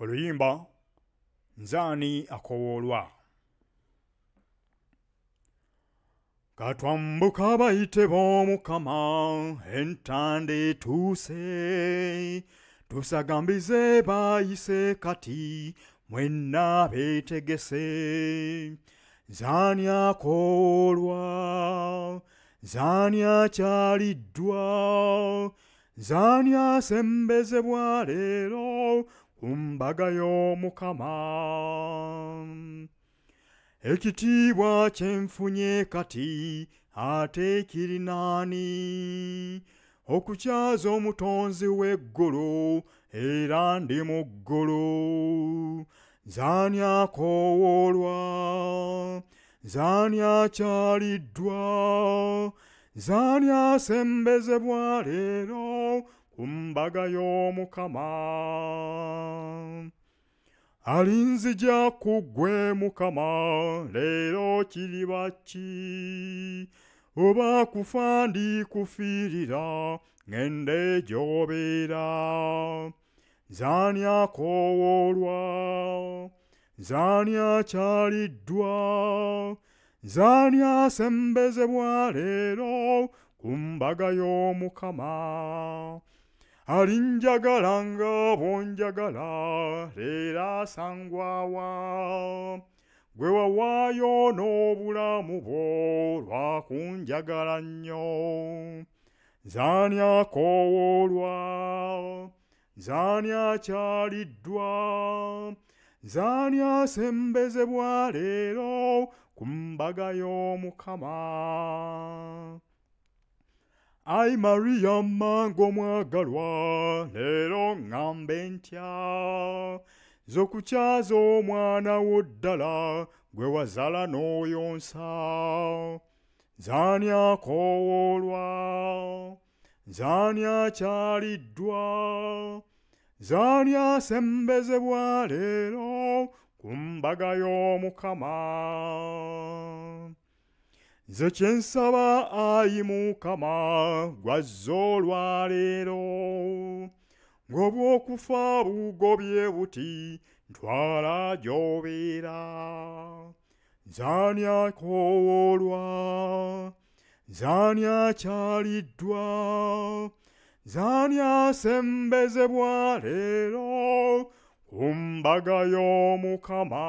oluyimba nzaani akowoolwa katwambuka bayite b'omukama entanda etuuse tusagambize baayise kati mwenna beetegese nzaani akowoolwa nzaani akyaliddwa nzaani asembezebwa leero kumbaga y'omukama ekitiibwa kyenfunye kati ate kirinaani okukyaza omutonzi w'eggulu era ndi mu ggulu zaaniakoowoolwa zaaniakyaliddwa zaaniasembezebwa leero umbaga y'omukama alinzija kugwe mukama leero kiriba ki oba kufa ndikufiirira ŋŋende gy'obeera zaani akoowoolwa zaani akyaliddwa zaani asembezebwa leero ku mbaga y'omukama 아린자가랑가 본자가라 레라 상과와 외와와요 노브라무보 와군자가란요 자냐 고월와 자냐 차리드와 자냐 셈베제와 레로 군바가요 무카마 Ayi Maria mango mwagalwa leero ngambe ntya zokukyaza omwana wo ddala gwe wazala n'oyonsa nzani akoowoolwa nzani akyaliddwa nzani asembezebwa leero ku mbaga y'omukama nze kye nsaba ayi mukama gwazze olwaleero ng'obwokufa bugobye buti ntwala gy'obeera nzaani akowoolwa nzaani akyaliddwa nzaani asembezebwa leero ku mbaga y'omukama